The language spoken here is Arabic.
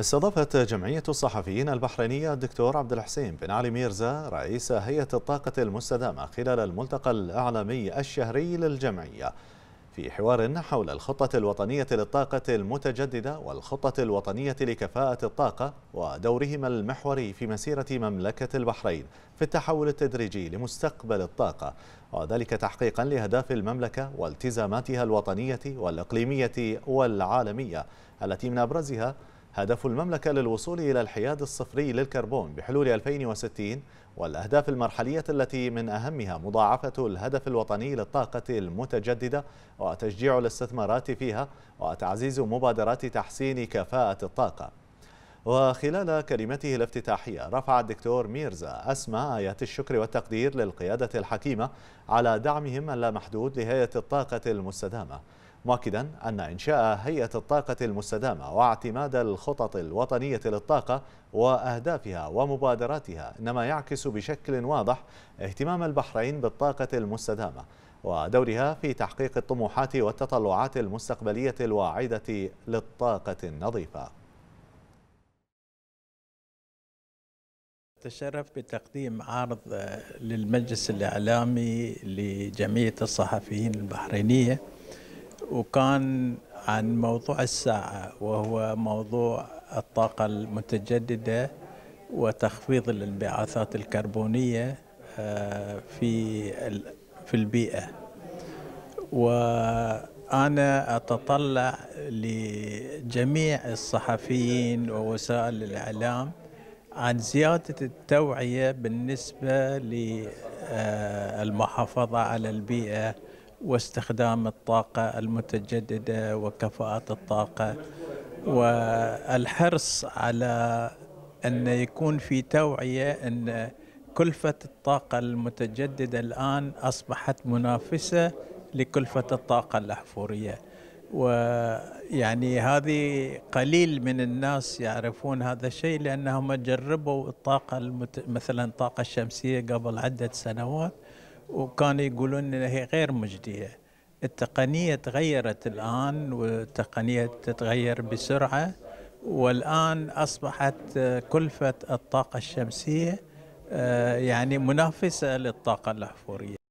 استضافت جمعية الصحفيين البحرينية الدكتور عبد الحسين بن علي ميرزا رئيس هيئة الطاقة المستدامة خلال الملتقى الإعلامي الشهري للجمعية في حوار حول الخطة الوطنية للطاقة المتجددة والخطة الوطنية لكفاءة الطاقة ودورهما المحوري في مسيرة مملكة البحرين في التحول التدريجي لمستقبل الطاقة وذلك تحقيقا لأهداف المملكة والتزاماتها الوطنية والإقليمية والعالمية التي من أبرزها هدف المملكة للوصول إلى الحياد الصفري للكربون بحلول 2060 والأهداف المرحلية التي من أهمها مضاعفة الهدف الوطني للطاقة المتجددة وتشجيع الاستثمارات فيها وتعزيز مبادرات تحسين كفاءة الطاقة وخلال كلمته الافتتاحية رفع الدكتور ميرزا أسمى آيات الشكر والتقدير للقيادة الحكيمة على دعمهم اللامحدود لهيئة الطاقة المستدامة مؤكدا أن إنشاء هيئة الطاقة المستدامة واعتماد الخطط الوطنية للطاقة وأهدافها ومبادراتها إنما يعكس بشكل واضح اهتمام البحرين بالطاقة المستدامة ودورها في تحقيق الطموحات والتطلعات المستقبلية الواعدة للطاقة النظيفة تشرف بتقديم عرض آه، للمجلس الإعلامي لجمعية الصحفيين البحرينية وكان عن موضوع الساعة وهو موضوع الطاقة المتجددة وتخفيض الانبعاثات الكربونية آه، في في البيئة وأنا أتطلع لجميع الصحفيين ووسائل الإعلام عن زيادة التوعية بالنسبة للمحافظة آه، على البيئة واستخدام الطاقة المتجددة وكفاءة الطاقة والحرص على أن يكون في توعية أن كلفة الطاقة المتجددة الآن أصبحت منافسة لكلفة الطاقة الأحفورية ويعني هذه قليل من الناس يعرفون هذا الشيء لأنهم جربوا الطاقة المت... مثلا الطاقة الشمسية قبل عدة سنوات وكانوا يقولون انها غير مجديه التقنيه تغيرت الان والتقنيه تتغير بسرعه والان اصبحت كلفه الطاقه الشمسيه آه، يعني منافسه للطاقه الاحفوريه